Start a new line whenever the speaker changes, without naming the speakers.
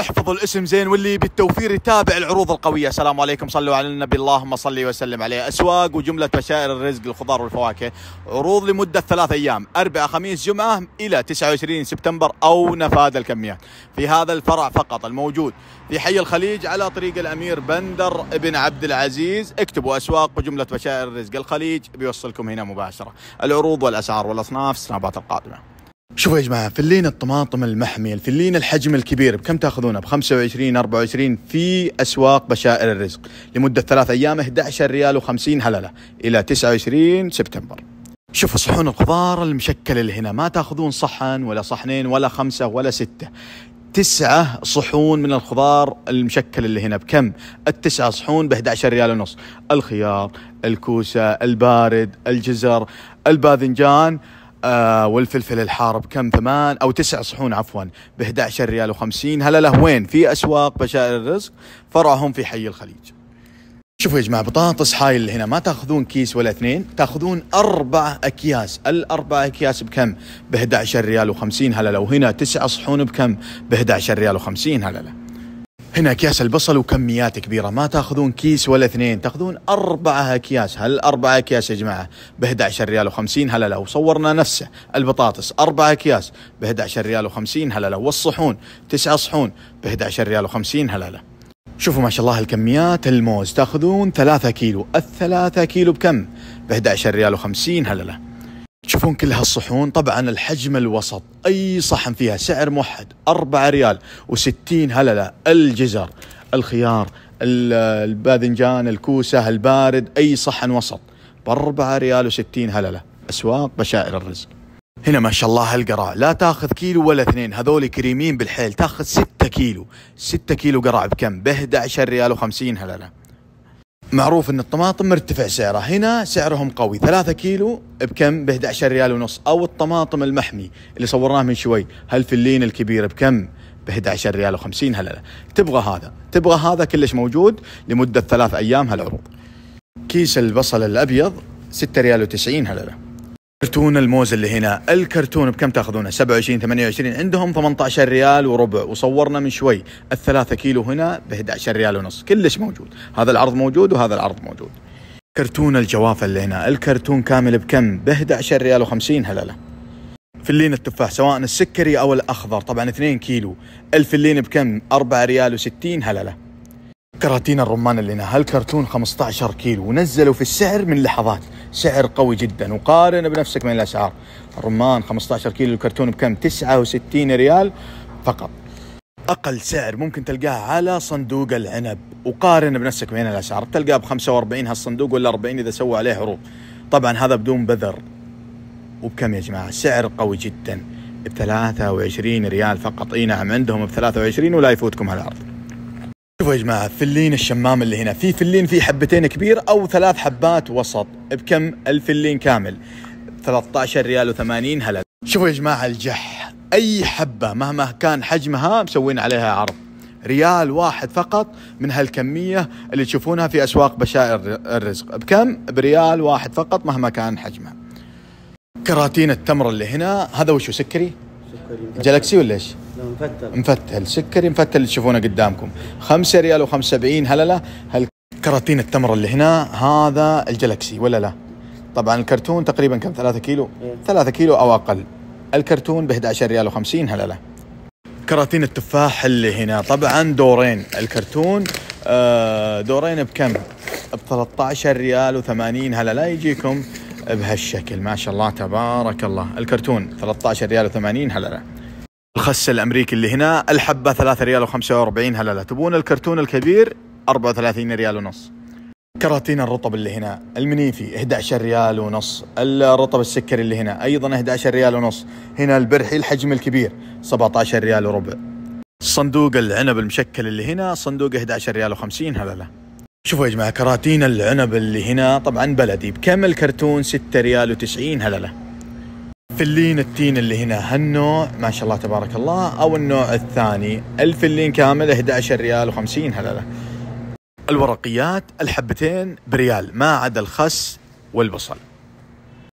احفظوا الاسم زين واللي بالتوفير يتابع العروض القوية السلام عليكم صلوا على النبي اللهم صل وسلم عليه أسواق وجملة بشائر الرزق الخضار والفواكه عروض لمدة ثلاث أيام أربعة خميس جمعة إلى 29 سبتمبر أو نفاذ الكميات في هذا الفرع فقط الموجود في حي الخليج على طريق الأمير بندر بن عبد العزيز اكتبوا أسواق وجملة بشائر الرزق الخليج بيوصلكم هنا مباشرة العروض والأسعار والأصناف السنابات القادمة شوفوا يا جماعه فلين الطماطم المحمي الفلين الحجم الكبير بكم تاخذونه ب 25 24 في اسواق بشائر الرزق لمده ثلاث ايام 11 ريال و50 هلله الى 29 سبتمبر شوفوا صحون الخضار المشكل اللي هنا ما تاخذون صحن ولا صحنين ولا خمسه ولا سته تسعة صحون من الخضار المشكل اللي هنا بكم؟ التسعة صحون ب 11 ريال ونص، الخيار، الكوسة، البارد، الجزر، الباذنجان، آه والفلفل الحار بكم ثمان او تسع صحون عفوا ب 11 ريال و50 هلا له وين في اسواق بشائر الرزق فرعهم في حي الخليج شوفوا يا جماعه بطاطس هاي اللي هنا ما تاخذون كيس ولا اثنين تاخذون اربع اكياس الاربع اكياس بكم ب 11 ريال و50 هلا لو هنا تسع صحون بكم ب 11 ريال و50 هلا له هنا اكياس البصل وكميات كبيره ما تاخذون كيس ولا اثنين تاخذون اربعه اكياس هالاربعه اكياس يا جماعه ب 11 ريال و50 هلله وصورنا نفسه البطاطس اربعه اكياس ب 11 ريال و50 هلله والصحون تسعه صحون ب 11 ريال و50 هلله شوفوا ما شاء الله الكميات الموز تاخذون 3 كيلو الثلاثة كيلو بكم ب 11 ريال و50 هلله تشوفون كل هالصحون طبعا الحجم الوسط اي صحن فيها سعر موحد 4 ريال و60 هلله الجزر الخيار الباذنجان الكوسه البارد اي صحن وسط ب 4 ريال و60 هلله اسواق بشائر الرزق هنا ما شاء الله هالقراع لا تاخذ كيلو ولا اثنين هذول كريمين بالحيل تاخذ 6 كيلو 6 كيلو قراع بكم ب 11 ريال و50 هلله معروف ان الطماطم مرتفع سعرها هنا سعرهم قوي 3 كيلو بكم ب 11 ريال ونص او الطماطم المحمي اللي صورناه من شوي هالفلين الكبير بكم ب 11 ريال و50 هلا تبغى هذا تبغى هذا كلش موجود لمده ثلاث ايام هالعروض كيس البصل الابيض 6 ريال و90 هلا كرتون الموز اللي هنا الكرتون بكم تاخذونه 27 28 عندهم 18 ريال وربع وصورنا من شوي الثلاثة كيلو هنا ب 11 ريال ونص كلش موجود هذا العرض موجود وهذا العرض موجود كرتون الجوافة اللي هنا الكرتون كامل بكم ب 11 ريال و50 هلله فلين التفاح سواء السكري او الاخضر طبعا 2 كيلو الفلين بكم 4 ريال و60 هلله كراتين الرمان اللي نهى الكرتون 15 كيلو ونزلوا في السعر من لحظات سعر قوي جدا وقارن بنفسك من الاسعار الرمان 15 كيلو الكرتون بكم 69 ريال فقط اقل سعر ممكن تلقاه على صندوق العنب وقارن بنفسك بين الاسعار تلقاه ب 45 هالصندوق ولا 40 اذا سووا عليه عروض طبعا هذا بدون بذر وبكم يا جماعه سعر قوي جدا ب 23 ريال فقط اي نعم عندهم ب 23 ولا يفوتكم هالعرض شوفوا يا جماعة فلين الشمام اللي هنا في فلين في حبتين كبير أو ثلاث حبات وسط بكم الفلين كامل 13 ريال و80 هلل شوفوا يا جماعة الجح أي حبة مهما كان حجمها مسوين عليها عرض ريال واحد فقط من هالكمية اللي تشوفونها في أسواق بشائر الرزق بكم؟ بريال واحد فقط مهما كان حجمها كراتين التمر اللي هنا هذا وشو سكري؟ سكري جلاكسي ولا ايش؟ مفتل مفتل سكري مفتل اللي تشوفونه قدامكم 5 ريال و75 هلله هل كراتين التمر اللي هنا هذا الجلاكسي ولا لا؟ طبعا الكرتون تقريبا كم 3 كيلو 3 إيه. كيلو او اقل الكرتون ب 11 ريال و50 هلله كراتين التفاح اللي هنا طبعا دورين الكرتون آه، دورين بكم ب 13 ريال و80 هلله يجيكم بهالشكل ما شاء الله تبارك الله الكرتون 13 ريال و80 هلله الخس الامريكي اللي هنا الحبه 3 ريال و45 هلله تبون الكرتون الكبير 34 ريال ونص كراتين الرطب اللي هنا المنيفي 11 ريال ونص الرطب السكري اللي هنا ايضا 11 ريال ونص هنا البرحي الحجم الكبير 17 ريال وربع صندوق العنب المشكل اللي هنا صندوق 11 ريال و50 هلله شوفوا يا جماعه كراتين العنب اللي هنا طبعا بلدي بكم الكرتون 6 ريال و90 هلله الفلين التين اللي هنا هالنوع ما شاء الله تبارك الله او النوع الثاني الفلين كامل 11 ريال و50 هلله الورقيات الحبتين بريال ما عدا الخس والبصل